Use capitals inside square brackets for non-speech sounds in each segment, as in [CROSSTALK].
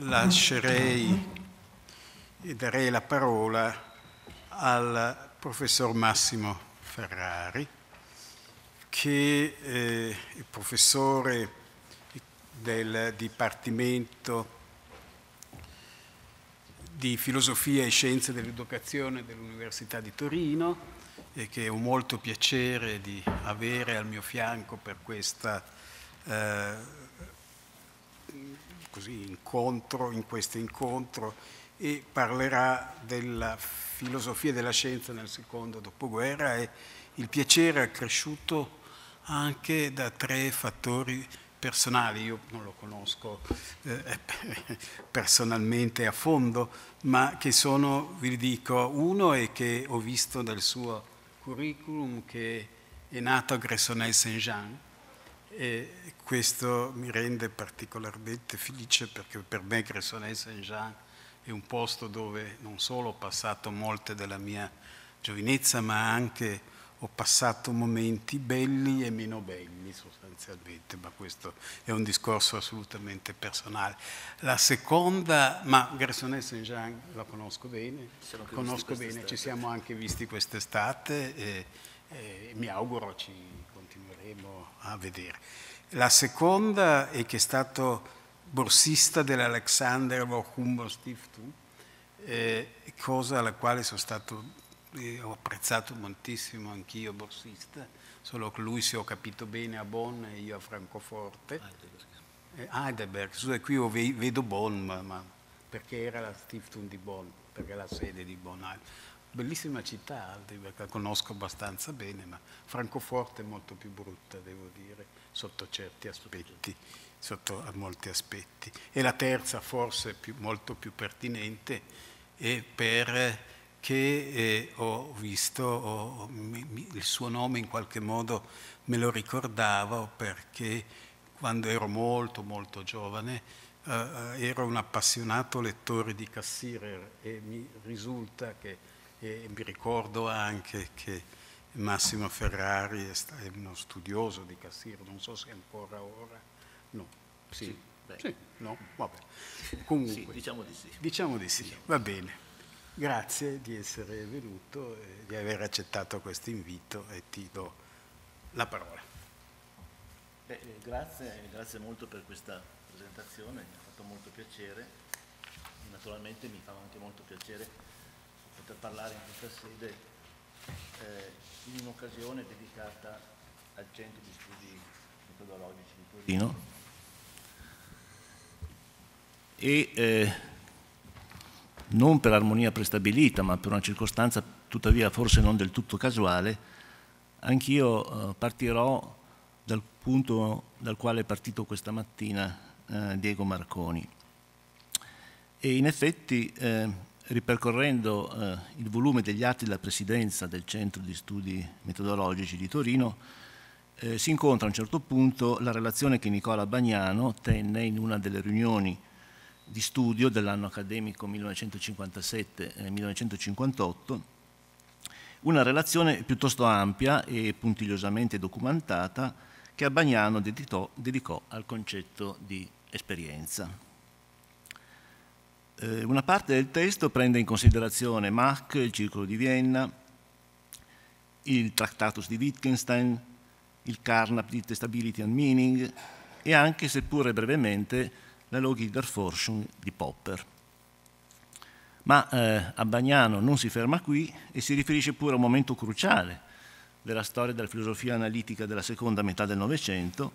lascerei e darei la parola al professor Massimo Ferrari, che è eh, professore del Dipartimento di Filosofia e Scienze dell'Educazione dell'Università di Torino e che ho molto piacere di avere al mio fianco per questa eh, così, incontro, in questo incontro e parlerà della filosofia della scienza nel secondo dopoguerra e il piacere è cresciuto anche da tre fattori personali, io non lo conosco eh, [LAUGHS] personalmente a fondo, ma che sono, vi dico, uno è che ho visto dal suo curriculum che è nato a Gressonay Saint-Jean, eh, questo mi rende particolarmente felice perché per me Gressonay-Saint-Jean è un posto dove non solo ho passato molte della mia giovinezza, ma anche ho passato momenti belli e meno belli sostanzialmente, ma questo è un discorso assolutamente personale. La seconda, ma Garçonnet Saint-Jean la conosco bene, la conosco bene, ci siamo anche visti quest'estate e, e mi auguro ci continueremo a vedere. La seconda è che è stato borsista dell'Alexander Humboldt Stiftung, eh, cosa alla quale sono stato, eh, ho apprezzato moltissimo anch'io borsista, solo che lui, se ho capito bene, a Bonn e io a Francoforte. Heidelberg. Eh, Heidelberg, scusa, qui io vedo Bonn, ma, ma perché era la Stiftung di Bonn, perché è la sede di Bonn. Ah, bellissima città, Heidelberg, la conosco abbastanza bene, ma Francoforte è molto più brutta, devo dire sotto certi aspetti, sotto molti aspetti. E la terza, forse più, molto più pertinente, è perché eh, ho visto ho, mi, mi, il suo nome in qualche modo me lo ricordavo perché quando ero molto molto giovane eh, eh ero un appassionato lettore di Cassirer e mi risulta che e mi ricordo anche che Massimo Ferrari è, uno studioso di Cassiro, non so se ancora ora, no, sì, sì, sì no, vabbè. Comunque, sì, diciamo di sì. Diciamo di sì, diciamo. va bene. Grazie di essere venuto, e di aver accettato questo invito e ti do la parola. Beh, eh, grazie, grazie molto per questa presentazione, mi ha fatto molto piacere. Naturalmente mi fa anche molto piacere poter parlare in questa sede eh, in un'occasione dedicata al Centro di Studi Metodologici di Torino e eh, non per armonia prestabilita ma per una circostanza tuttavia forse non del tutto casuale anch'io eh, partirò dal punto dal quale è partito questa mattina eh, Diego Marconi e in effetti eh, ripercorrendo eh, il volume degli atti della presidenza del Centro di Studi Metodologici di Torino, eh, si incontra a un certo punto la relazione che Nicola Bagnano tenne in una delle riunioni di studio dell'anno accademico 1957-1958, eh, una relazione piuttosto ampia e puntigliosamente documentata che a Bagnano dedicò al concetto di esperienza. Eh, una parte del testo prende in considerazione Mach, il Circolo di Vienna, il Tractatus di Wittgenstein, il Carnap di Testability and Meaning e anche, seppure brevemente, la Logik der Forschung di Popper. Ma eh, Abbagnano non si ferma qui e si riferisce pure a un momento cruciale della storia della filosofia analitica della seconda metà del Novecento,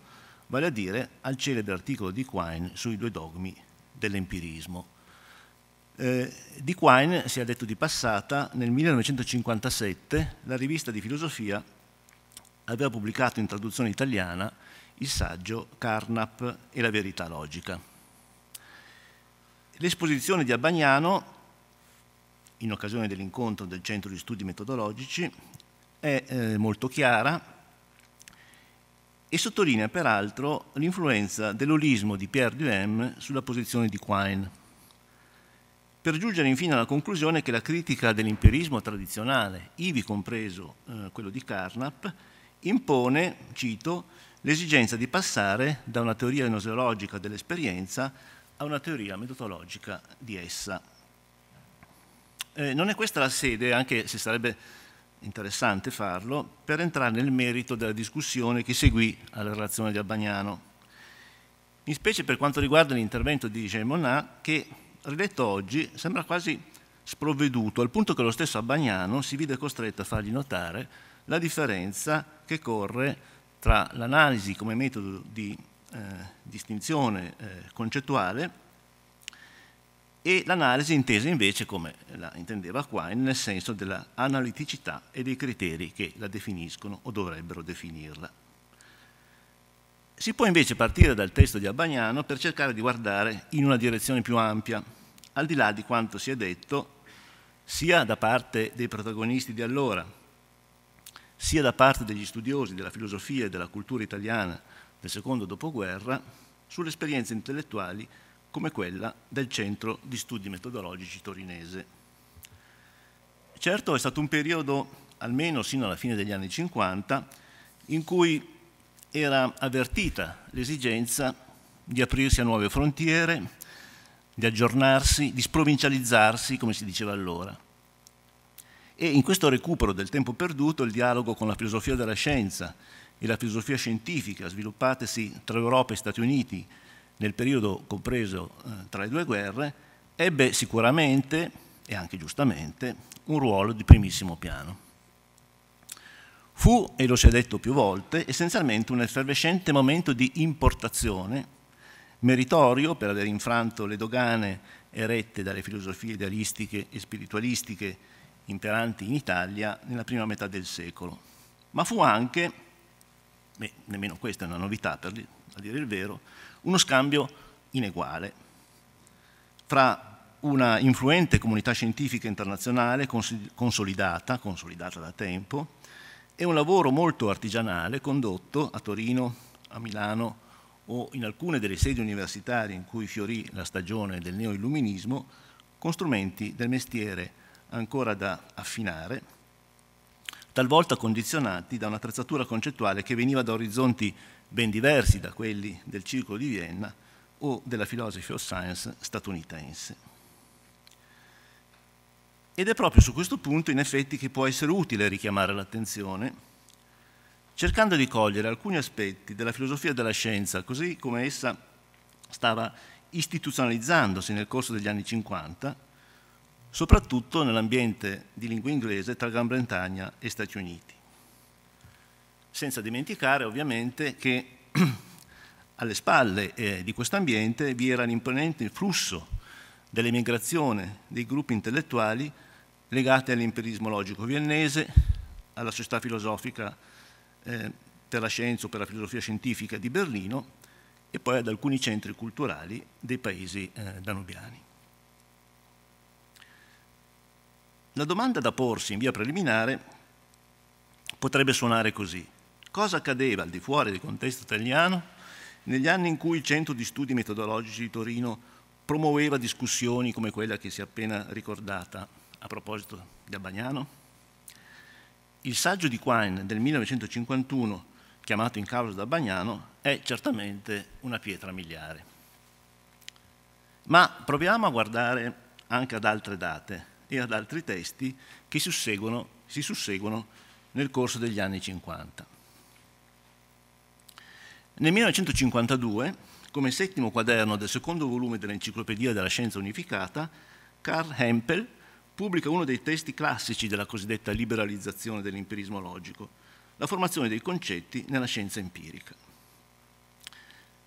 vale a dire al celebre articolo di Quine sui due dogmi dell'empirismo. Eh, di Quine, si è detto di passata, nel 1957 la rivista di filosofia aveva pubblicato in traduzione italiana il saggio Carnap e la verità logica. L'esposizione di Albagnano, in occasione dell'incontro del Centro di Studi Metodologici, è eh, molto chiara e sottolinea peraltro l'influenza dell'olismo di Pierre Duhem sulla posizione di Quine per giungere infine alla conclusione che la critica dell'imperismo tradizionale, ivi compreso eh, quello di Carnap, impone, cito, l'esigenza di passare da una teoria gnoseologica dell'esperienza a una teoria metodologica di essa. Eh, non è questa la sede, anche se sarebbe interessante farlo, per entrare nel merito della discussione che seguì alla relazione di Albagnano, in specie per quanto riguarda l'intervento di Jean Monnat, che riletto oggi, sembra quasi sprovveduto, al punto che lo stesso Abagnano si vide costretto a fargli notare la differenza che corre tra l'analisi come metodo di eh, distinzione eh, concettuale e l'analisi intesa invece come la intendeva Quine nel senso della analiticità e dei criteri che la definiscono o dovrebbero definirla. Si può invece partire dal testo di Abbagnano per cercare di guardare in una direzione più ampia, al di là di quanto si è detto sia da parte dei protagonisti di allora, sia da parte degli studiosi della filosofia e della cultura italiana del secondo dopoguerra sulle esperienze intellettuali come quella del Centro di Studi Metodologici torinese. Certo è stato un periodo, almeno sino alla fine degli anni 50, in cui era avvertita l'esigenza di aprirsi a nuove frontiere, di aggiornarsi, di sprovincializzarsi, come si diceva allora. E in questo recupero del tempo perduto il dialogo con la filosofia della scienza e la filosofia scientifica sviluppatesi tra Europa e Stati Uniti nel periodo compreso eh, tra le due guerre ebbe sicuramente, e anche giustamente, un ruolo di primissimo piano. Fu, e lo si è detto più volte, essenzialmente un effervescente momento di importazione, meritorio per aver infranto le dogane erette dalle filosofie idealistiche e spiritualistiche imperanti in Italia nella prima metà del secolo. Ma fu anche, beh, nemmeno questa è una novità per, a dire il vero, uno scambio ineguale fra una influente comunità scientifica internazionale consolidata, consolidata da tempo, è un lavoro molto artigianale condotto a Torino, a Milano o in alcune delle sedi universitarie in cui fiorì la stagione del neoilluminismo con strumenti del mestiere ancora da affinare, talvolta condizionati da un'attrezzatura concettuale che veniva da orizzonti ben diversi da quelli del Circolo di Vienna o della Philosophy of Science statunitense. Ed è proprio su questo punto, in effetti, che può essere utile richiamare l'attenzione, cercando di cogliere alcuni aspetti della filosofia della scienza, così come essa stava istituzionalizzandosi nel corso degli anni 50, soprattutto nell'ambiente di lingua inglese tra Gran Bretagna e Stati Uniti. Senza dimenticare ovviamente che [CLEARS THROAT] alle spalle eh, di questo ambiente vi era l'imponente flusso dell'emigrazione dei gruppi intellettuali legate all'imperismo logico viennese, alla società filosofica eh, per la scienza o per la filosofia scientifica di Berlino e poi ad alcuni centri culturali dei paesi eh, danubiani. La domanda da porsi in via preliminare potrebbe suonare così. Cosa accadeva al di fuori del contesto italiano negli anni in cui il Centro di Studi Metodologici di Torino promuoveva discussioni come quella che si è appena ricordata a proposito di Abbagnano? Il saggio di Quine del 1951, chiamato in causa da Bagnano, è certamente una pietra miliare. Ma proviamo a guardare anche ad altre date e ad altri testi che susseguono, si susseguono nel corso degli anni 50. Nel 1952, come settimo quaderno del secondo volume dell'Enciclopedia della Scienza Unificata, Karl Hempel pubblica uno dei testi classici della cosiddetta liberalizzazione dell'empirismo logico, la formazione dei concetti nella scienza empirica.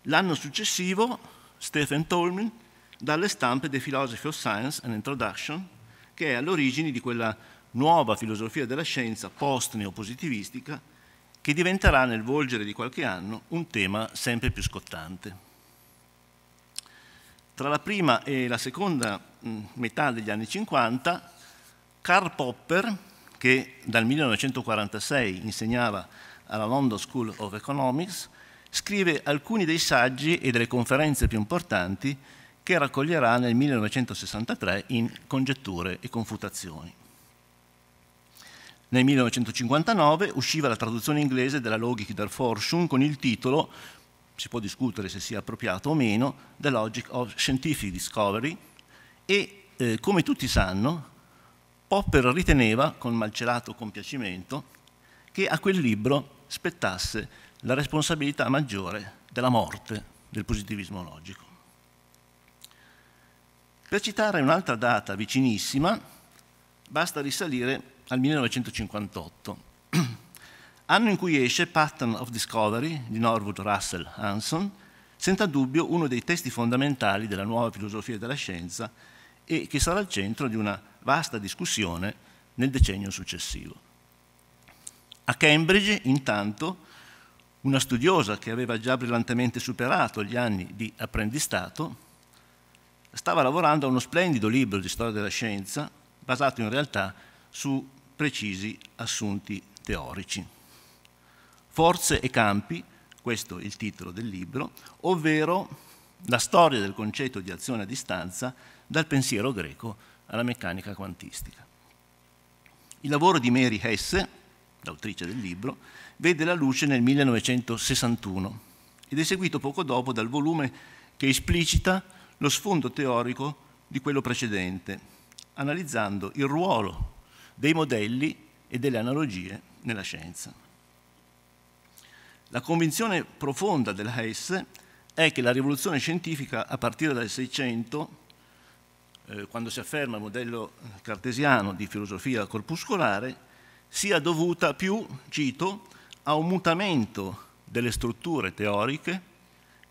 L'anno successivo, Stephen Tolman dà alle stampe The Philosophy of Science, an Introduction, che è all'origine di quella nuova filosofia della scienza post-neopositivistica che diventerà nel volgere di qualche anno un tema sempre più scottante. Tra la prima e la seconda Mm, metà degli anni 50, Karl Popper, che dal 1946 insegnava alla London School of Economics, scrive alcuni dei saggi e delle conferenze più importanti che raccoglierà nel 1963 in Congetture e Confutazioni. Nel 1959 usciva la traduzione inglese della Logik der Forschung con il titolo, si può discutere se sia appropriato o meno, The Logic of Scientific Discovery, e eh, come tutti sanno Popper riteneva con malcelato compiacimento che a quel libro spettasse la responsabilità maggiore della morte del positivismo logico. Per citare un'altra data vicinissima, basta risalire al 1958, [CLEARS THROAT] anno in cui esce Pattern of Discovery di Norwood Russell Hanson, senza dubbio uno dei testi fondamentali della nuova filosofia della scienza e che sarà il centro di una vasta discussione nel decennio successivo. A Cambridge, intanto, una studiosa che aveva già brillantemente superato gli anni di apprendistato, stava lavorando a uno splendido libro di storia della scienza, basato in realtà su precisi assunti teorici. Forze e campi, questo è il titolo del libro, ovvero la storia del concetto di azione a distanza dal pensiero greco alla meccanica quantistica. Il lavoro di Mary Hesse, l'autrice del libro, vede la luce nel 1961 ed è seguito poco dopo dal volume che esplicita lo sfondo teorico di quello precedente, analizzando il ruolo dei modelli e delle analogie nella scienza. La convinzione profonda della Hesse è che la rivoluzione scientifica a partire dal 600, eh, quando si afferma il modello cartesiano di filosofia corpuscolare, sia dovuta più, cito, a un mutamento delle strutture teoriche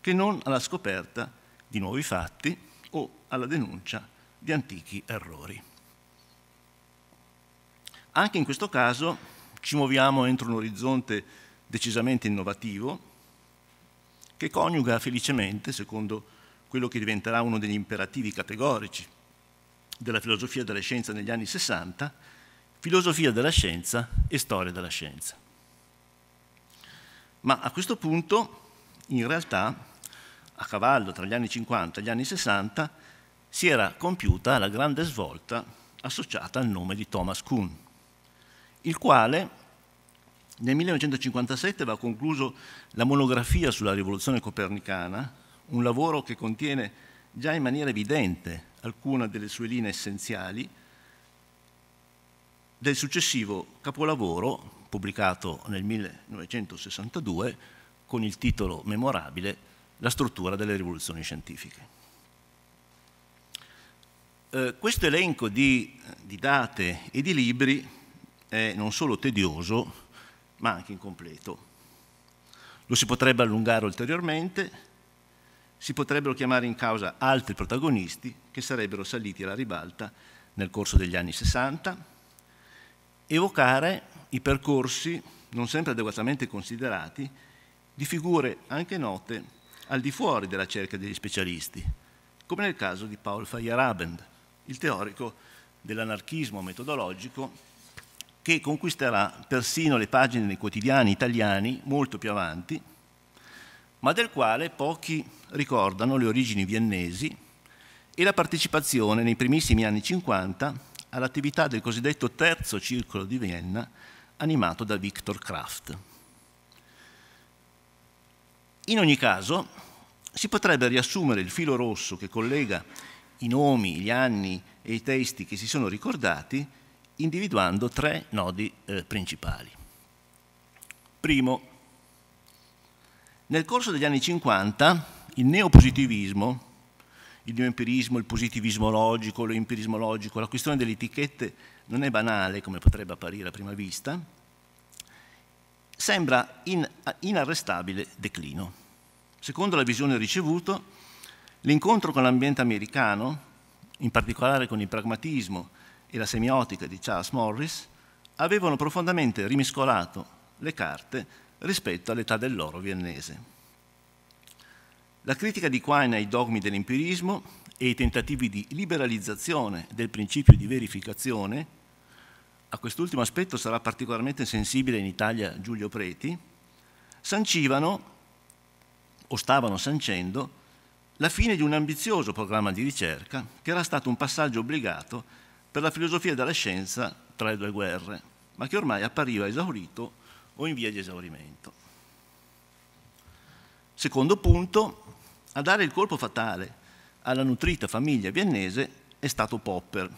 che non alla scoperta di nuovi fatti o alla denuncia di antichi errori. Anche in questo caso ci muoviamo entro un orizzonte decisamente innovativo, che coniuga felicemente, secondo quello che diventerà uno degli imperativi categorici della filosofia della scienza negli anni 60, filosofia della scienza e storia della scienza. Ma a questo punto, in realtà, a cavallo tra gli anni 50 e gli anni 60, si era compiuta la grande svolta associata al nome di Thomas Kuhn, il quale nel 1957 va concluso la monografia sulla rivoluzione copernicana, un lavoro che contiene già in maniera evidente alcune delle sue linee essenziali del successivo capolavoro pubblicato nel 1962 con il titolo memorabile La struttura delle rivoluzioni scientifiche. Eh, questo elenco di, di date e di libri è non solo tedioso, ma anche incompleto. Lo si potrebbe allungare ulteriormente, si potrebbero chiamare in causa altri protagonisti che sarebbero saliti alla ribalta nel corso degli anni 60, evocare i percorsi non sempre adeguatamente considerati di figure anche note al di fuori della cerca degli specialisti, come nel caso di Paul Feyerabend, il teorico dell'anarchismo metodologico che conquisterà persino le pagine dei quotidiani italiani molto più avanti, ma del quale pochi ricordano le origini viennesi e la partecipazione nei primissimi anni 50 all'attività del cosiddetto terzo circolo di Vienna animato da Viktor Kraft. In ogni caso, si potrebbe riassumere il filo rosso che collega i nomi, gli anni e i testi che si sono ricordati individuando tre nodi eh, principali. Primo, nel corso degli anni 50 il neopositivismo, il neoempirismo, il positivismo logico, l'empirismo logico, la questione delle etichette non è banale come potrebbe apparire a prima vista, sembra in inarrestabile declino. Secondo la visione ricevuta, l'incontro con l'ambiente americano, in particolare con il pragmatismo e la semiotica di Charles Morris avevano profondamente rimiscolato le carte rispetto all'età dell'oro viennese. La critica di Quine ai dogmi dell'empirismo e i tentativi di liberalizzazione del principio di verificazione, a quest'ultimo aspetto sarà particolarmente sensibile in Italia Giulio Preti, sancivano o stavano sancendo la fine di un ambizioso programma di ricerca che era stato un passaggio obbligato per la filosofia della scienza tra le due guerre, ma che ormai appariva esaurito o in via di esaurimento. Secondo punto, a dare il colpo fatale alla nutrita famiglia viennese è stato Popper,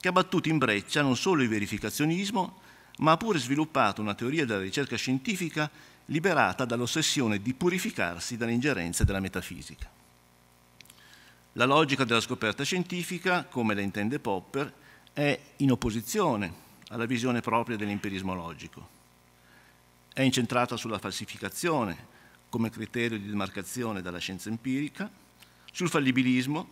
che ha battuto in breccia non solo il verificazionismo, ma ha pure sviluppato una teoria della ricerca scientifica liberata dall'ossessione di purificarsi dalle ingerenze della metafisica. La logica della scoperta scientifica, come la intende Popper, è in opposizione alla visione propria dell'empirismo logico. È incentrata sulla falsificazione come criterio di demarcazione dalla scienza empirica, sul fallibilismo,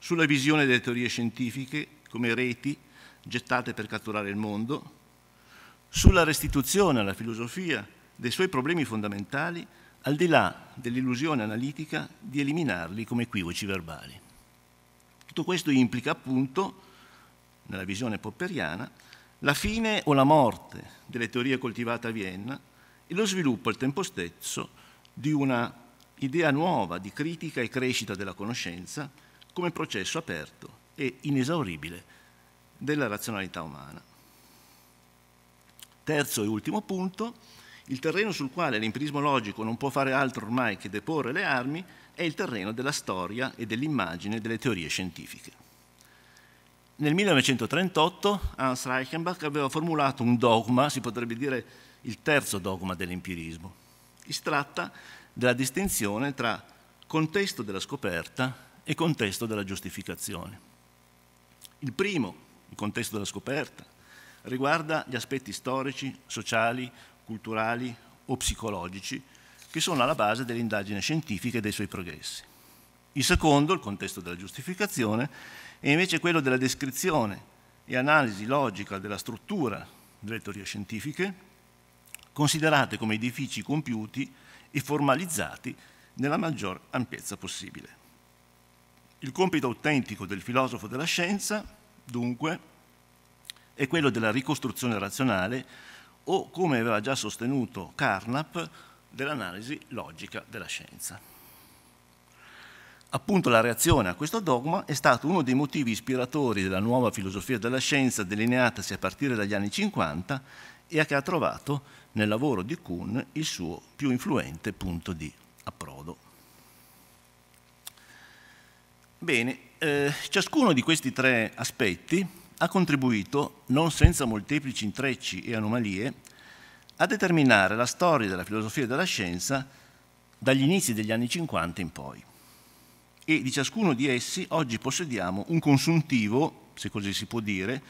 sulla visione delle teorie scientifiche come reti gettate per catturare il mondo, sulla restituzione alla filosofia dei suoi problemi fondamentali al di là dell'illusione analitica di eliminarli come equivoci verbali. Tutto questo implica appunto, nella visione popperiana, la fine o la morte delle teorie coltivate a Vienna e lo sviluppo al tempo stesso di una idea nuova di critica e crescita della conoscenza come processo aperto e inesauribile della razionalità umana. Terzo e ultimo punto, il terreno sul quale l'empirismo logico non può fare altro ormai che deporre le armi è il terreno della storia e dell'immagine delle teorie scientifiche. Nel 1938 Hans Reichenbach aveva formulato un dogma, si potrebbe dire il terzo dogma dell'empirismo. Si tratta della distinzione tra contesto della scoperta e contesto della giustificazione. Il primo, il contesto della scoperta, riguarda gli aspetti storici, sociali, culturali o psicologici che sono alla base dell'indagine scientifica e dei suoi progressi. Il secondo, il contesto della giustificazione, è invece quello della descrizione e analisi logica della struttura delle teorie scientifiche, considerate come edifici compiuti e formalizzati nella maggior ampiezza possibile. Il compito autentico del filosofo della scienza, dunque, è quello della ricostruzione razionale o, come aveva già sostenuto Carnap, dell'analisi logica della scienza. Appunto la reazione a questo dogma è stato uno dei motivi ispiratori della nuova filosofia della scienza delineatasi a partire dagli anni 50 e che ha trovato nel lavoro di Kuhn il suo più influente punto di approdo. Bene, eh, ciascuno di questi tre aspetti ha contribuito, non senza molteplici intrecci e anomalie, a determinare la storia della filosofia e della scienza dagli inizi degli anni 50 in poi. E di ciascuno di essi oggi possediamo un consuntivo, se così si può dire,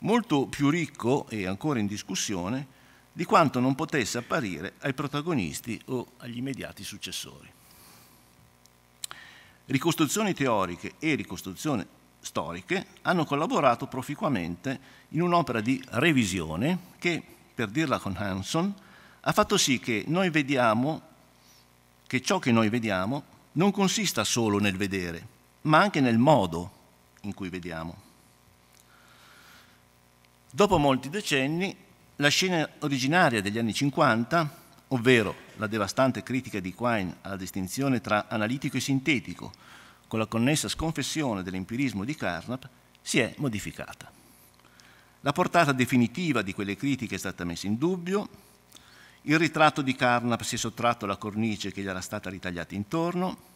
molto più ricco e ancora in discussione di quanto non potesse apparire ai protagonisti o agli immediati successori. Ricostruzioni teoriche e ricostruzioni storiche hanno collaborato proficuamente in un'opera di revisione che, per dirla con Hanson, ha fatto sì che noi vediamo che ciò che noi vediamo non consista solo nel vedere, ma anche nel modo in cui vediamo. Dopo molti decenni, la scena originaria degli anni 50, ovvero la devastante critica di Quine alla distinzione tra analitico e sintetico, con la connessa sconfessione dell'empirismo di Carnap, si è modificata. La portata definitiva di quelle critiche è stata messa in dubbio, il ritratto di Carnap si è sottratto alla cornice che gli era stata ritagliata intorno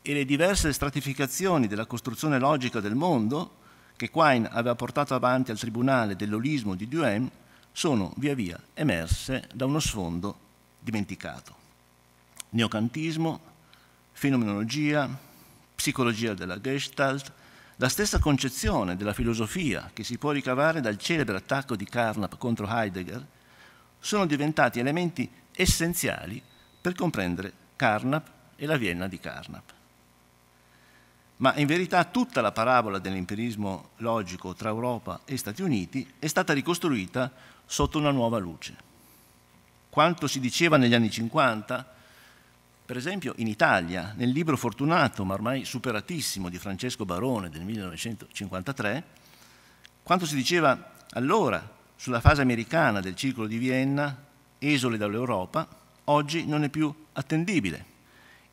e le diverse stratificazioni della costruzione logica del mondo che Quine aveva portato avanti al tribunale dell'olismo di Duhem sono via via emerse da uno sfondo dimenticato. Neocantismo, fenomenologia, psicologia della Gestalt, la stessa concezione della filosofia che si può ricavare dal celebre attacco di Carnap contro Heidegger, sono diventati elementi essenziali per comprendere Carnap e la Vienna di Carnap. Ma in verità tutta la parabola dell'imperismo logico tra Europa e Stati Uniti è stata ricostruita sotto una nuova luce. Quanto si diceva negli anni 50 per esempio in Italia, nel libro fortunato ma ormai superatissimo di Francesco Barone del 1953, quanto si diceva allora sulla fase americana del circolo di Vienna, esole dall'Europa, oggi non è più attendibile.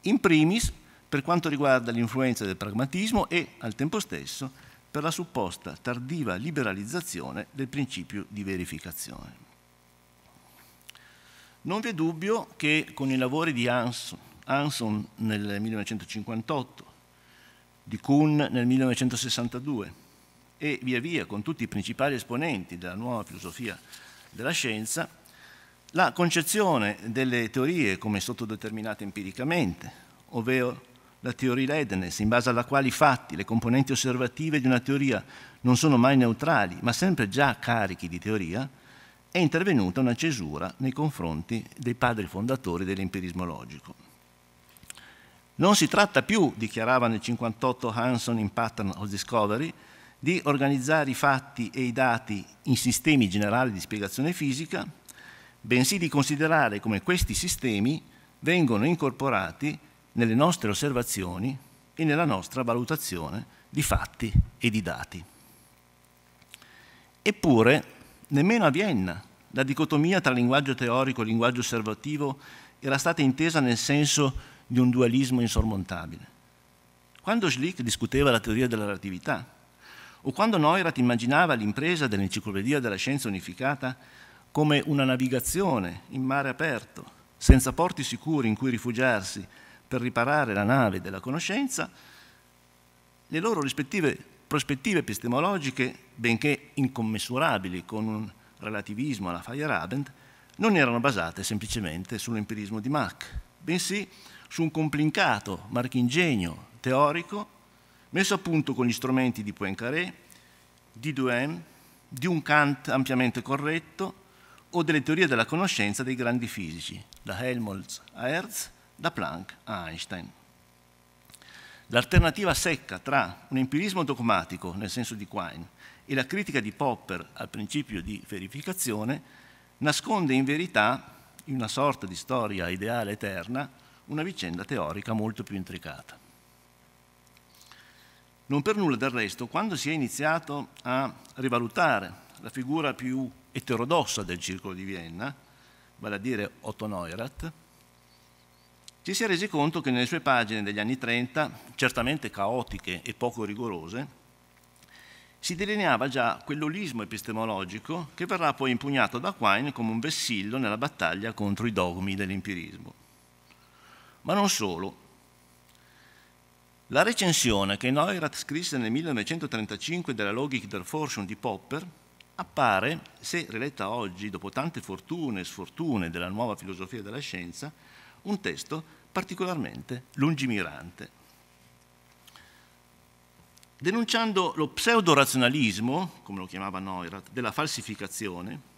In primis per quanto riguarda l'influenza del pragmatismo e, al tempo stesso, per la supposta tardiva liberalizzazione del principio di verificazione. Non vi è dubbio che con i lavori di Hans, Hanson nel 1958, di Kuhn nel 1962 e via via con tutti i principali esponenti della nuova filosofia della scienza, la concezione delle teorie come sottodeterminate empiricamente, ovvero la teoria Leibniz, in base alla quale i fatti, le componenti osservative di una teoria non sono mai neutrali, ma sempre già carichi di teoria, è intervenuta una cesura nei confronti dei padri fondatori dell'empirismo logico. Non si tratta più, dichiarava nel 1958 Hanson in Pattern of Discovery, di organizzare i fatti e i dati in sistemi generali di spiegazione fisica, bensì di considerare come questi sistemi vengono incorporati nelle nostre osservazioni e nella nostra valutazione di fatti e di dati. Eppure, Nemmeno a Vienna la dicotomia tra linguaggio teorico e linguaggio osservativo era stata intesa nel senso di un dualismo insormontabile. Quando Schlick discuteva la teoria della relatività, o quando Neurath immaginava l'impresa dell'enciclopedia della scienza unificata come una navigazione in mare aperto, senza porti sicuri in cui rifugiarsi per riparare la nave della conoscenza, le loro rispettive prospettive epistemologiche, benché incommensurabili con un relativismo alla Feyerabend, non erano basate semplicemente sull'empirismo di Mach, bensì su un complicato marchingegno teorico messo a punto con gli strumenti di Poincaré, di Duhem, di un Kant ampiamente corretto o delle teorie della conoscenza dei grandi fisici, da Helmholtz a Hertz, da Planck a Einstein. L'alternativa secca tra un empirismo dogmatico, nel senso di Quine, e la critica di Popper al principio di verificazione nasconde in verità, in una sorta di storia ideale eterna, una vicenda teorica molto più intricata. Non per nulla del resto, quando si è iniziato a rivalutare la figura più eterodossa del circolo di Vienna, vale a dire Otto Neurath, ci si è resi conto che nelle sue pagine degli anni 30, certamente caotiche e poco rigorose, si delineava già quell'olismo epistemologico che verrà poi impugnato da Quine come un vessillo nella battaglia contro i dogmi dell'empirismo. Ma non solo. La recensione che Neurath scrisse nel 1935 della Logik der Forschung di Popper appare, se riletta oggi dopo tante fortune e sfortune della nuova filosofia della scienza, un testo particolarmente lungimirante. Denunciando lo pseudo-razionalismo, come lo chiamava Neurath, della falsificazione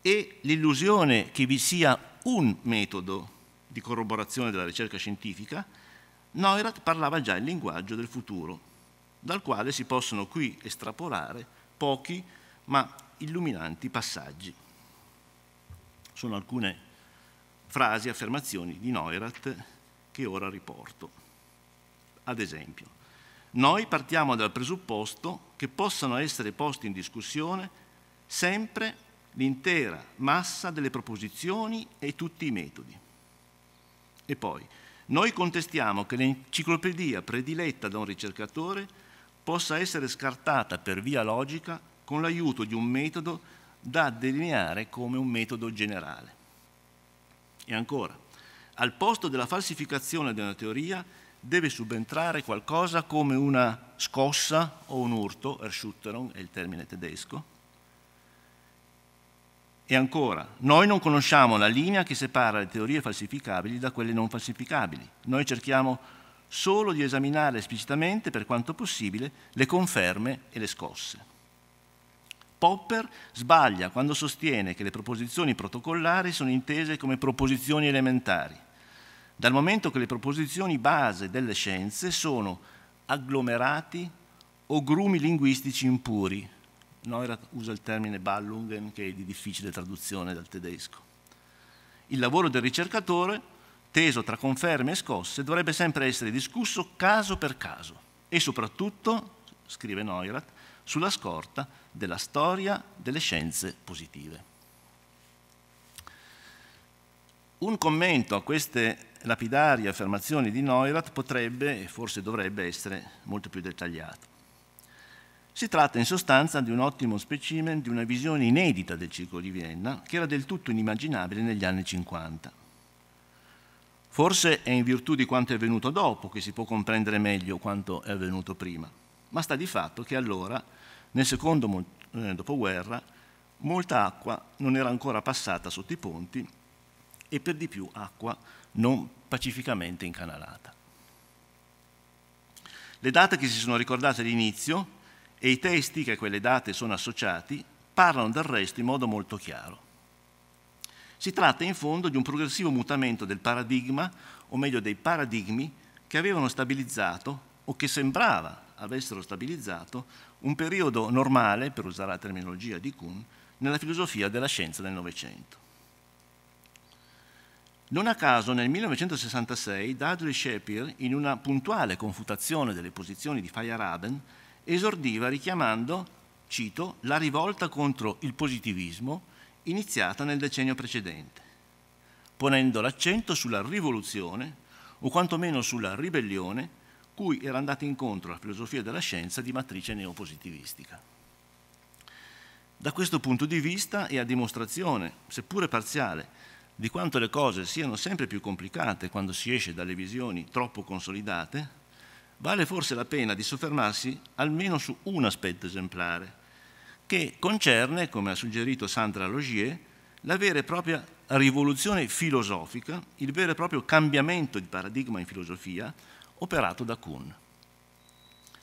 e l'illusione che vi sia un metodo di corroborazione della ricerca scientifica, Neurath parlava già il linguaggio del futuro, dal quale si possono qui estrapolare pochi ma illuminanti passaggi. Sono alcune frasi, affermazioni di Neurath che ora riporto. Ad esempio, noi partiamo dal presupposto che possano essere posti in discussione sempre l'intera massa delle proposizioni e tutti i metodi. E poi, noi contestiamo che l'enciclopedia prediletta da un ricercatore possa essere scartata per via logica con l'aiuto di un metodo da delineare come un metodo generale. E ancora, al posto della falsificazione di una teoria deve subentrare qualcosa come una scossa o un urto, Erschütterung è il termine tedesco. E ancora, noi non conosciamo la linea che separa le teorie falsificabili da quelle non falsificabili. Noi cerchiamo solo di esaminare esplicitamente, per quanto possibile, le conferme e le scosse. Popper sbaglia quando sostiene che le proposizioni protocollari sono intese come proposizioni elementari, dal momento che le proposizioni base delle scienze sono agglomerati o grumi linguistici impuri. Neurath usa il termine Ballungen che è di difficile traduzione dal tedesco. Il lavoro del ricercatore, teso tra conferme e scosse, dovrebbe sempre essere discusso caso per caso e soprattutto, scrive Neurath, sulla scorta della storia delle scienze positive. Un commento a queste lapidarie affermazioni di Neurath potrebbe e forse dovrebbe essere molto più dettagliato. Si tratta in sostanza di un ottimo specimen di una visione inedita del ciclo di Vienna che era del tutto inimmaginabile negli anni 50. Forse è in virtù di quanto è avvenuto dopo che si può comprendere meglio quanto è avvenuto prima, ma sta di fatto che allora nel secondo eh, dopoguerra molta acqua non era ancora passata sotto i ponti e per di più acqua non pacificamente incanalata. Le date che si sono ricordate all'inizio e i testi che a quelle date sono associati parlano del resto in modo molto chiaro. Si tratta in fondo di un progressivo mutamento del paradigma, o meglio dei paradigmi, che avevano stabilizzato o che sembrava avessero stabilizzato un periodo normale, per usare la terminologia di Kuhn, nella filosofia della scienza del Novecento. Non a caso nel 1966 Dudley Shapir, in una puntuale confutazione delle posizioni di Feyerabend, esordiva richiamando, cito, la rivolta contro il positivismo iniziata nel decennio precedente, ponendo l'accento sulla rivoluzione o quantomeno sulla ribellione cui era andata incontro la filosofia della scienza di matrice neopositivistica. Da questo punto di vista e a dimostrazione, seppure parziale, di quanto le cose siano sempre più complicate quando si esce dalle visioni troppo consolidate, vale forse la pena di soffermarsi almeno su un aspetto esemplare, che concerne, come ha suggerito Sandra Logier, la vera e propria rivoluzione filosofica, il vero e proprio cambiamento di paradigma in filosofia, operato da Kuhn.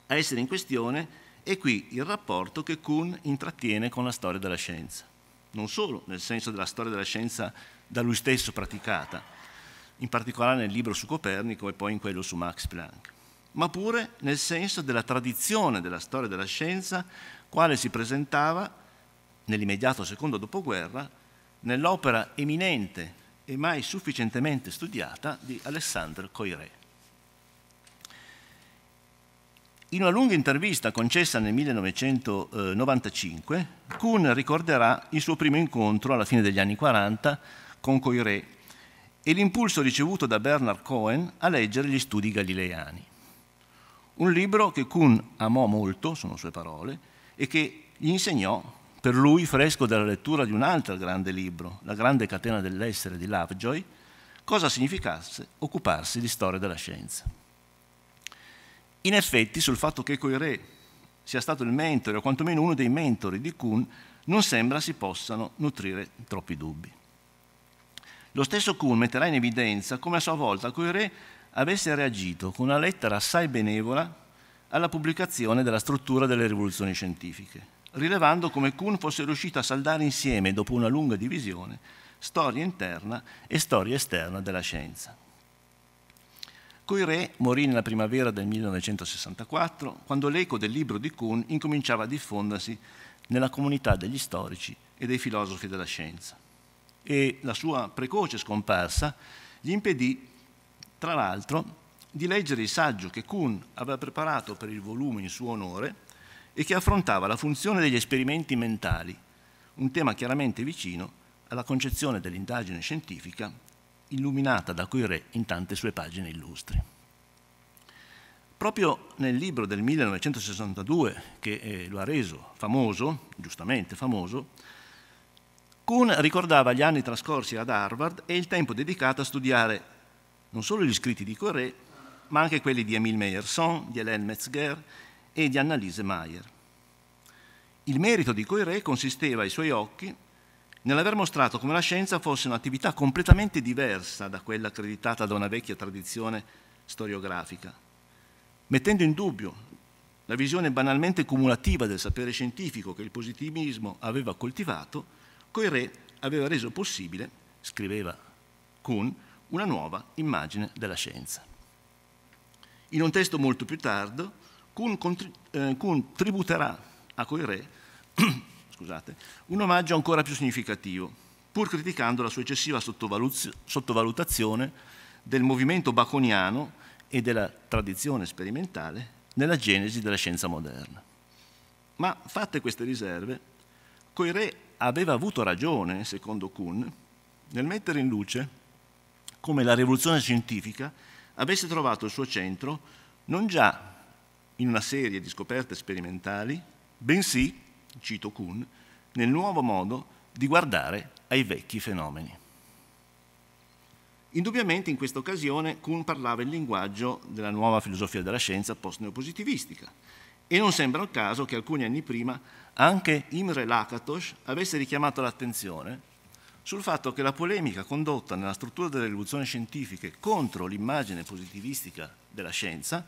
A essere in questione è qui il rapporto che Kuhn intrattiene con la storia della scienza, non solo nel senso della storia della scienza da lui stesso praticata, in particolare nel libro su Copernico e poi in quello su Max Planck, ma pure nel senso della tradizione della storia della scienza quale si presentava nell'immediato secondo dopoguerra nell'opera eminente e mai sufficientemente studiata di Alessandro Coiré. In una lunga intervista concessa nel 1995, Kuhn ricorderà il suo primo incontro alla fine degli anni 40 con Coiré e l'impulso ricevuto da Bernard Cohen a leggere gli studi galileani. Un libro che Kuhn amò molto, sono sue parole, e che gli insegnò, per lui fresco dalla lettura di un altro grande libro, La grande catena dell'essere di Lovejoy, cosa significasse occuparsi di storia della scienza. In effetti sul fatto che Coiré sia stato il mentore o quantomeno uno dei mentori di Kuhn non sembra si possano nutrire troppi dubbi. Lo stesso Kuhn metterà in evidenza come a sua volta Coiré avesse reagito con una lettera assai benevola alla pubblicazione della struttura delle rivoluzioni scientifiche, rilevando come Kuhn fosse riuscito a saldare insieme, dopo una lunga divisione, storia interna e storia esterna della scienza. Coiré morì nella primavera del 1964, quando l'eco del libro di Kuhn incominciava a diffondersi nella comunità degli storici e dei filosofi della scienza. E la sua precoce scomparsa gli impedì, tra l'altro, di leggere il saggio che Kuhn aveva preparato per il volume in suo onore e che affrontava la funzione degli esperimenti mentali, un tema chiaramente vicino alla concezione dell'indagine scientifica illuminata da Coiré in tante sue pagine illustri. Proprio nel libro del 1962 che eh, lo ha reso famoso, giustamente famoso, Kuhn ricordava gli anni trascorsi ad Harvard e il tempo dedicato a studiare non solo gli scritti di Coré, ma anche quelli di Emile Meyerson, di Hélène Metzger e di Annalise Mayer. Il merito di Coiré consisteva ai suoi occhi nell'aver mostrato come la scienza fosse un'attività completamente diversa da quella accreditata da una vecchia tradizione storiografica, mettendo in dubbio la visione banalmente cumulativa del sapere scientifico che il positivismo aveva coltivato, Coiré aveva reso possibile, scriveva Kuhn, una nuova immagine della scienza. In un testo molto più tardo, Kuhn, eh, Kuhn tributerà a Coiré [CLEARS THROAT] scusate, un omaggio ancora più significativo, pur criticando la sua eccessiva sottovalutazione del movimento baconiano e della tradizione sperimentale nella genesi della scienza moderna. Ma fatte queste riserve, Coiré aveva avuto ragione, secondo Kuhn, nel mettere in luce come la rivoluzione scientifica avesse trovato il suo centro non già in una serie di scoperte sperimentali, bensì cito Kuhn, nel nuovo modo di guardare ai vecchi fenomeni. Indubbiamente in questa occasione Kuhn parlava il linguaggio della nuova filosofia della scienza post-neopositivistica e non sembra un caso che alcuni anni prima anche Imre Lakatos avesse richiamato l'attenzione sul fatto che la polemica condotta nella struttura delle rivoluzioni scientifiche contro l'immagine positivistica della scienza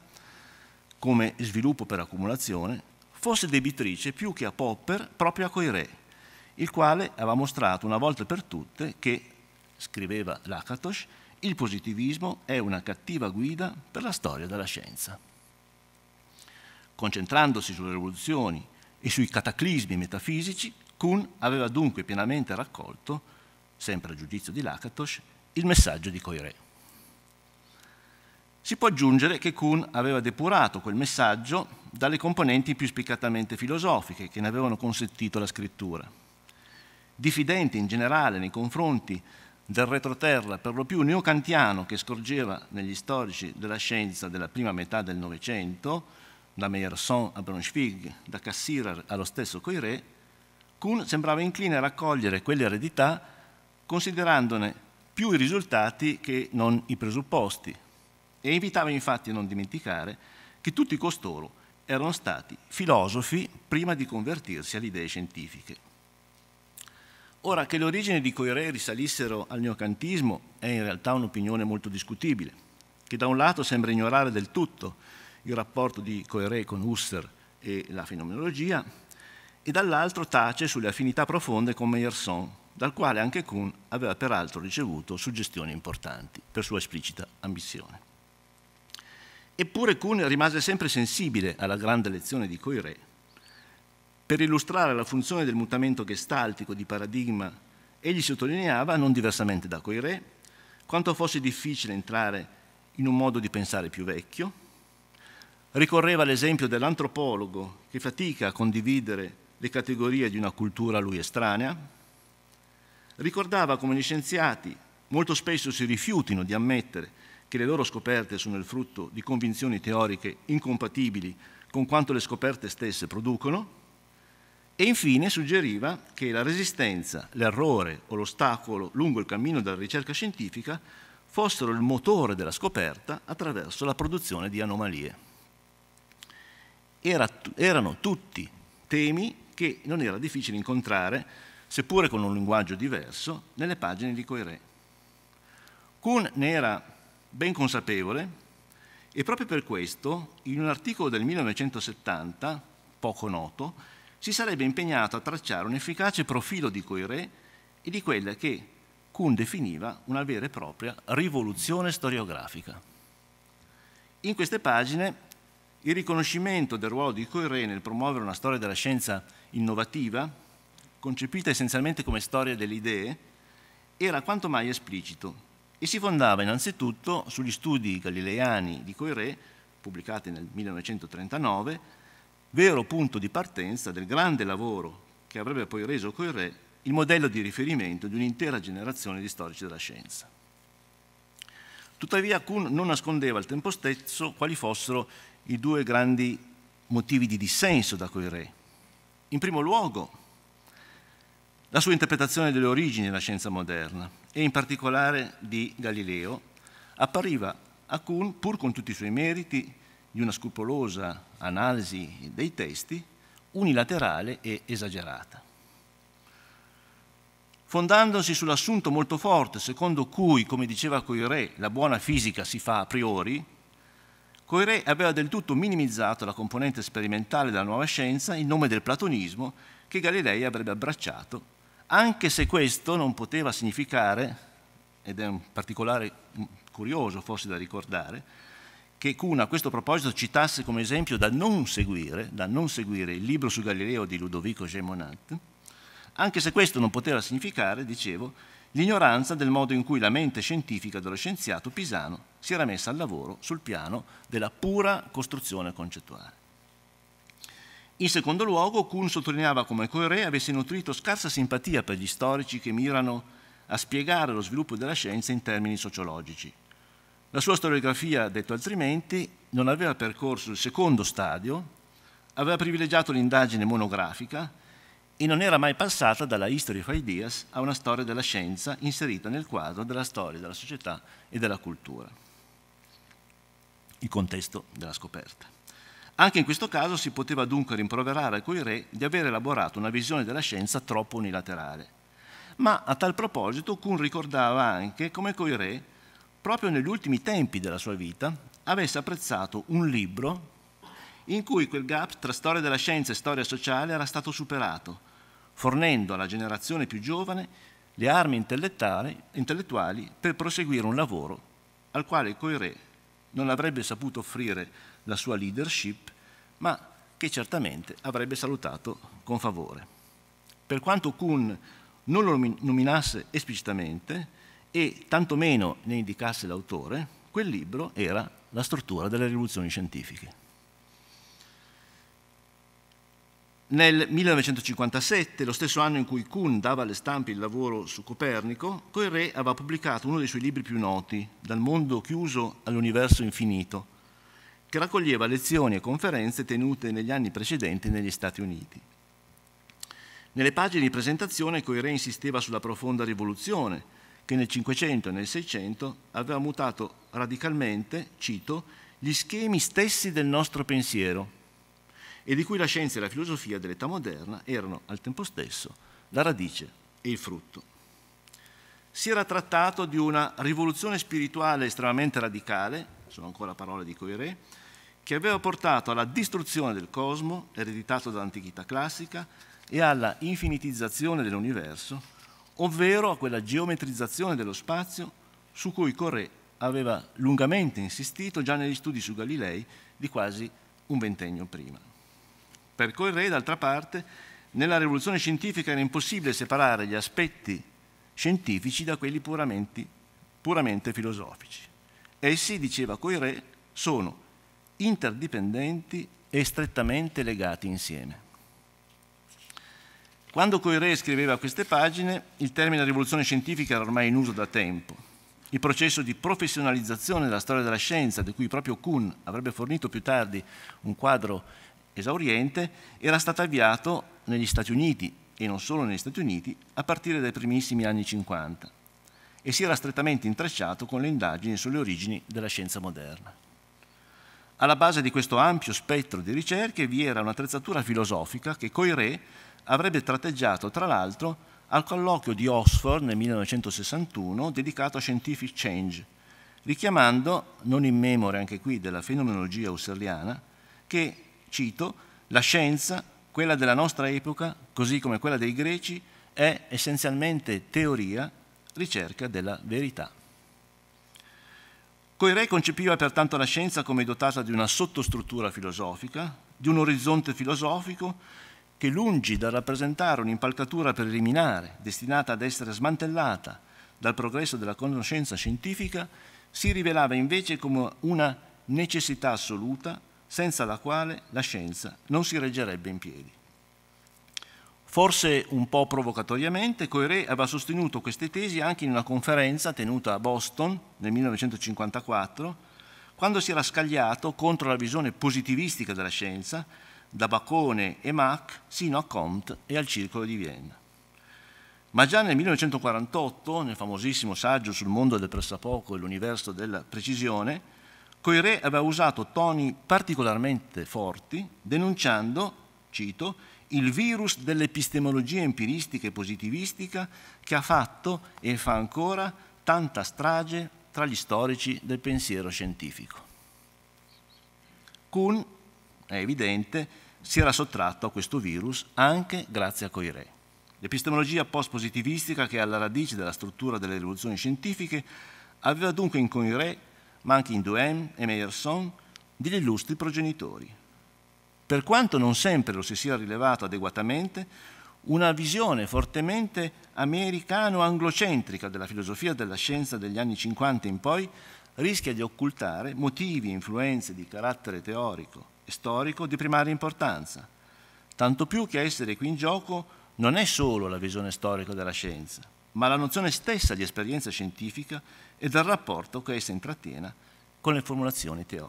come sviluppo per accumulazione fosse debitrice più che a Popper proprio a Coiré, il quale aveva mostrato una volta per tutte che, scriveva Lakatos, il positivismo è una cattiva guida per la storia della scienza. Concentrandosi sulle rivoluzioni e sui cataclismi metafisici, Kuhn aveva dunque pienamente raccolto, sempre a giudizio di Lakatos, il messaggio di Coiré. Si può aggiungere che Kuhn aveva depurato quel messaggio dalle componenti più spiccatamente filosofiche che ne avevano consentito la scrittura. Diffidente in generale nei confronti del retroterra per lo più neocantiano che scorgeva negli storici della scienza della prima metà del Novecento, da Meyerson a Braunschweig, da Cassirer allo stesso Coiré, Kuhn sembrava incline a raccogliere quelle eredità considerandone più i risultati che non i presupposti, e evitava infatti a non dimenticare che tutti costoro erano stati filosofi prima di convertirsi alle idee scientifiche. Ora, che le origini di Coiré risalissero al neocantismo è in realtà un'opinione molto discutibile, che da un lato sembra ignorare del tutto il rapporto di Coiré con Husserl e la fenomenologia, e dall'altro tace sulle affinità profonde con Meyerson, dal quale anche Kuhn aveva peraltro ricevuto suggestioni importanti per sua esplicita ambizione. Eppure Kuhn rimase sempre sensibile alla grande lezione di Coiré. Per illustrare la funzione del mutamento gestaltico di paradigma, egli sottolineava, non diversamente da Coiré, quanto fosse difficile entrare in un modo di pensare più vecchio. Ricorreva all'esempio dell'antropologo che fatica a condividere le categorie di una cultura a lui estranea. Ricordava come gli scienziati molto spesso si rifiutino di ammettere che le loro scoperte sono il frutto di convinzioni teoriche incompatibili con quanto le scoperte stesse producono, e infine suggeriva che la resistenza, l'errore o l'ostacolo lungo il cammino della ricerca scientifica fossero il motore della scoperta attraverso la produzione di anomalie. Era, erano tutti temi che non era difficile incontrare, seppure con un linguaggio diverso, nelle pagine di Coiré. Kuhn ne era ben consapevole, e proprio per questo, in un articolo del 1970, poco noto, si sarebbe impegnato a tracciare un efficace profilo di quei re e di quella che Kuhn definiva una vera e propria rivoluzione storiografica. In queste pagine il riconoscimento del ruolo di quei re nel promuovere una storia della scienza innovativa, concepita essenzialmente come storia delle idee, era quanto mai esplicito e si fondava innanzitutto sugli studi galileani di Coiré, pubblicati nel 1939, vero punto di partenza del grande lavoro che avrebbe poi reso Coiré il modello di riferimento di un'intera generazione di storici della scienza. Tuttavia Kuhn non nascondeva al tempo stesso quali fossero i due grandi motivi di dissenso da Coiré. In primo luogo, la sua interpretazione delle origini della scienza moderna e in particolare di Galileo, appariva a Kuhn, pur con tutti i suoi meriti, di una scrupolosa analisi dei testi, unilaterale e esagerata. Fondandosi sull'assunto molto forte secondo cui, come diceva Coiré, la buona fisica si fa a priori, Coiré aveva del tutto minimizzato la componente sperimentale della nuova scienza in nome del platonismo che Galilei avrebbe abbracciato anche se questo non poteva significare, ed è un particolare mm, curioso forse da ricordare, che Cuna a questo proposito citasse come esempio da non seguire, da non seguire il libro su Galileo di Ludovico Gemonat, anche se questo non poteva significare, dicevo, l'ignoranza del modo in cui la mente scientifica dello scienziato Pisano si era messa al lavoro sul piano della pura costruzione concettuale. In secondo luogo, Kuhn sottolineava come Coiré avesse nutrito scarsa simpatia per gli storici che mirano a spiegare lo sviluppo della scienza in termini sociologici. La sua storiografia, detto altrimenti, non aveva percorso il secondo stadio, aveva privilegiato l'indagine monografica e non era mai passata dalla History of Ideas a una storia della scienza inserita nel quadro della storia della società e della cultura, il contesto della scoperta. Anche in questo caso si poteva dunque rimproverare coi re di aver elaborato una visione della scienza troppo unilaterale. Ma a tal proposito Kuhn ricordava anche come coi re, proprio negli ultimi tempi della sua vita, avesse apprezzato un libro in cui quel gap tra storia della scienza e storia sociale era stato superato, fornendo alla generazione più giovane le armi intellettuali per proseguire un lavoro al quale Coiré non avrebbe saputo offrire la sua leadership, ma che certamente avrebbe salutato con favore. Per quanto Kuhn non lo nominasse esplicitamente e tantomeno ne indicasse l'autore, quel libro era La struttura delle rivoluzioni scientifiche. Nel 1957, lo stesso anno in cui Kuhn dava alle stampe il lavoro su Copernico, Coiré aveva pubblicato uno dei suoi libri più noti, Dal mondo chiuso all'universo infinito, che raccoglieva lezioni e conferenze tenute negli anni precedenti negli Stati Uniti. Nelle pagine di presentazione Coiré insisteva sulla profonda rivoluzione che nel 500 e nel 600 aveva mutato radicalmente, cito, gli schemi stessi del nostro pensiero e di cui la scienza e la filosofia dell'età moderna erano al tempo stesso la radice e il frutto. Si era trattato di una rivoluzione spirituale estremamente radicale, sono ancora parole di Coiré, che aveva portato alla distruzione del cosmo, ereditato dall'antichità classica, e alla infinitizzazione dell'universo, ovvero a quella geometrizzazione dello spazio su cui Corré aveva lungamente insistito già negli studi su Galilei di quasi un ventennio prima. Per Corré, d'altra parte, nella rivoluzione scientifica era impossibile separare gli aspetti scientifici da quelli puramente, puramente filosofici. Essi, diceva Corré, sono interdipendenti e strettamente legati insieme. Quando Coiré scriveva queste pagine, il termine rivoluzione scientifica era ormai in uso da tempo. Il processo di professionalizzazione della storia della scienza, di cui proprio Kuhn avrebbe fornito più tardi un quadro esauriente, era stato avviato negli Stati Uniti, e non solo negli Stati Uniti, a partire dai primissimi anni 50, e si era strettamente intrecciato con le indagini sulle origini della scienza moderna. Alla base di questo ampio spettro di ricerche vi era un'attrezzatura filosofica che coi re avrebbe tratteggiato, tra l'altro, al colloquio di Oxford nel 1961 dedicato a Scientific Change, richiamando, non in memoria anche qui della fenomenologia husserliana, che, cito, la scienza, quella della nostra epoca, così come quella dei greci, è essenzialmente teoria, ricerca della verità. Coiré concepiva pertanto la scienza come dotata di una sottostruttura filosofica, di un orizzonte filosofico che lungi dal rappresentare un'impalcatura preliminare destinata ad essere smantellata dal progresso della conoscenza scientifica, si rivelava invece come una necessità assoluta senza la quale la scienza non si reggerebbe in piedi. Forse un po' provocatoriamente, Coiré aveva sostenuto queste tesi anche in una conferenza tenuta a Boston nel 1954, quando si era scagliato contro la visione positivistica della scienza, da Bacone e Mach sino a Comte e al Circolo di Vienna. Ma già nel 1948, nel famosissimo saggio sul mondo del pressapoco e l'universo della precisione, Coiré aveva usato toni particolarmente forti, denunciando, cito, il virus dell'epistemologia empiristica e positivistica che ha fatto e fa ancora tanta strage tra gli storici del pensiero scientifico. Kuhn, è evidente, si era sottratto a questo virus anche grazie a Coiré. L'epistemologia post-positivistica che è alla radice della struttura delle rivoluzioni scientifiche aveva dunque in Coiré, ma anche in Duhem e Meyerson, degli illustri progenitori, per quanto non sempre lo si sia rilevato adeguatamente, una visione fortemente americano-anglocentrica della filosofia della scienza degli anni 50 in poi rischia di occultare motivi e influenze di carattere teorico e storico di primaria importanza, tanto più che a essere qui in gioco non è solo la visione storica della scienza, ma la nozione stessa di esperienza scientifica e del rapporto che essa intrattiene con le formulazioni teoriche.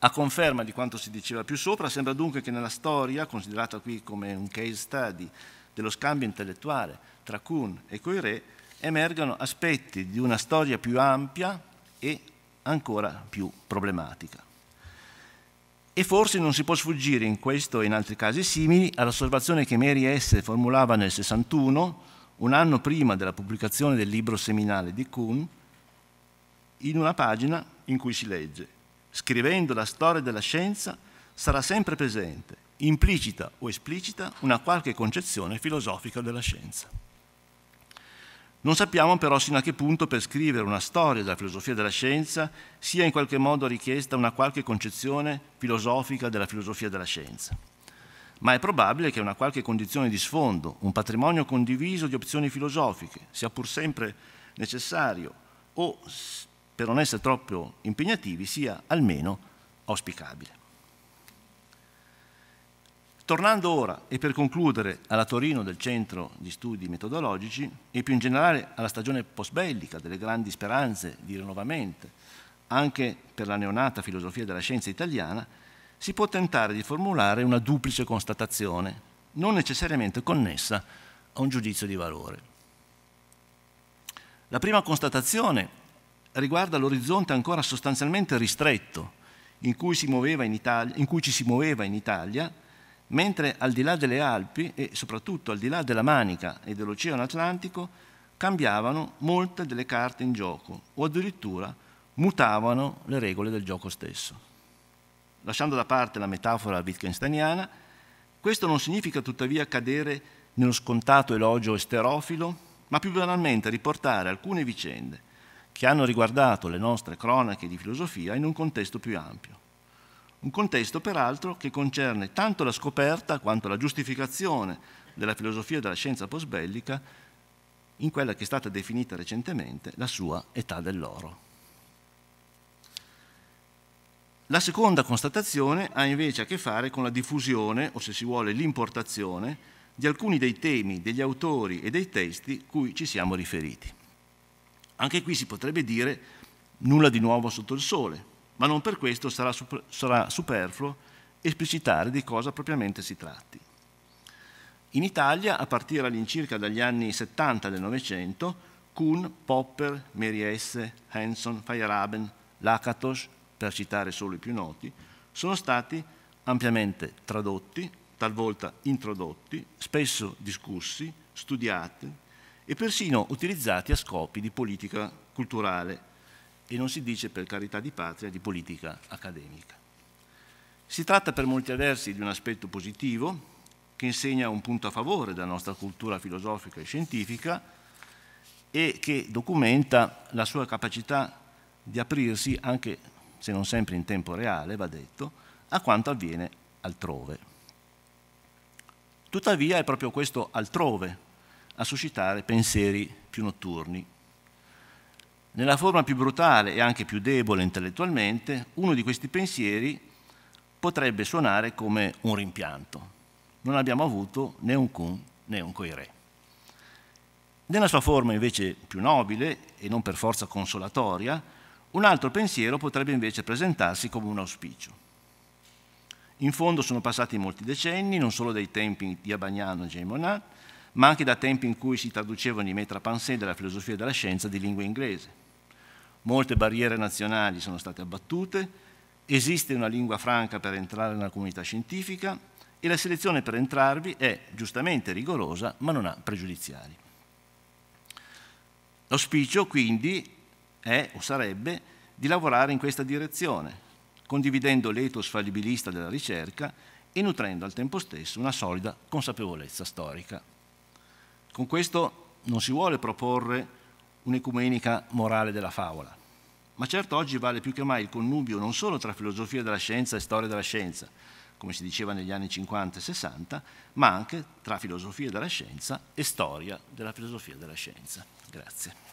A conferma di quanto si diceva più sopra, sembra dunque che nella storia, considerata qui come un case study dello scambio intellettuale tra Kuhn e coi re, emergano aspetti di una storia più ampia e ancora più problematica. E forse non si può sfuggire in questo e in altri casi simili all'osservazione che Mary S. formulava nel 61, un anno prima della pubblicazione del libro seminale di Kuhn, in una pagina in cui si legge scrivendo la storia della scienza, sarà sempre presente, implicita o esplicita, una qualche concezione filosofica della scienza. Non sappiamo però sino a che punto per scrivere una storia della filosofia della scienza sia in qualche modo richiesta una qualche concezione filosofica della filosofia della scienza. Ma è probabile che una qualche condizione di sfondo, un patrimonio condiviso di opzioni filosofiche, sia pur sempre necessario o per non essere troppo impegnativi, sia almeno auspicabile. Tornando ora e per concludere alla Torino del Centro di Studi Metodologici e più in generale alla stagione postbellica delle grandi speranze di rinnovamento, anche per la neonata filosofia della scienza italiana, si può tentare di formulare una duplice constatazione, non necessariamente connessa a un giudizio di valore. La prima constatazione riguarda l'orizzonte ancora sostanzialmente ristretto in cui, Italia, in cui ci si muoveva in Italia, mentre al di là delle Alpi e soprattutto al di là della Manica e dell'Oceano Atlantico cambiavano molte delle carte in gioco o addirittura mutavano le regole del gioco stesso. Lasciando da parte la metafora wittgensteiniana, questo non significa tuttavia cadere nello scontato elogio esterofilo, ma più banalmente riportare alcune vicende che hanno riguardato le nostre cronache di filosofia in un contesto più ampio. Un contesto peraltro che concerne tanto la scoperta quanto la giustificazione della filosofia e della scienza postbellica in quella che è stata definita recentemente la sua età dell'oro. La seconda constatazione ha invece a che fare con la diffusione, o se si vuole l'importazione, di alcuni dei temi, degli autori e dei testi cui ci siamo riferiti. Anche qui si potrebbe dire nulla di nuovo sotto il sole, ma non per questo sarà, super, sarà superfluo esplicitare di cosa propriamente si tratti. In Italia, a partire all'incirca dagli anni 70 del Novecento, Kuhn, Popper, Meriesse, Hanson, Feyerabend, Lakatos, per citare solo i più noti, sono stati ampiamente tradotti, talvolta introdotti, spesso discussi, studiati, e persino utilizzati a scopi di politica culturale e non si dice per carità di patria di politica accademica. Si tratta per molti versi di un aspetto positivo che insegna un punto a favore della nostra cultura filosofica e scientifica e che documenta la sua capacità di aprirsi, anche se non sempre in tempo reale, va detto, a quanto avviene altrove. Tuttavia è proprio questo altrove a suscitare pensieri più notturni. Nella forma più brutale e anche più debole intellettualmente, uno di questi pensieri potrebbe suonare come un rimpianto. Non abbiamo avuto né un kun né un coiré. Nella sua forma invece più nobile e non per forza consolatoria, un altro pensiero potrebbe invece presentarsi come un auspicio. In fondo sono passati molti decenni, non solo dai tempi di Abagnano e Geymonat, ma anche da tempi in cui si traducevano i metrapansé della filosofia e della scienza di lingua inglese. Molte barriere nazionali sono state abbattute, esiste una lingua franca per entrare nella comunità scientifica e la selezione per entrarvi è giustamente rigorosa ma non ha pregiudiziali. L'auspicio quindi è o sarebbe di lavorare in questa direzione, condividendo l'etos fallibilista della ricerca e nutrendo al tempo stesso una solida consapevolezza storica. Con questo non si vuole proporre un'ecumenica morale della favola, ma certo oggi vale più che mai il connubio non solo tra filosofia della scienza e storia della scienza, come si diceva negli anni 50 e 60, ma anche tra filosofia della scienza e storia della filosofia della scienza. Grazie.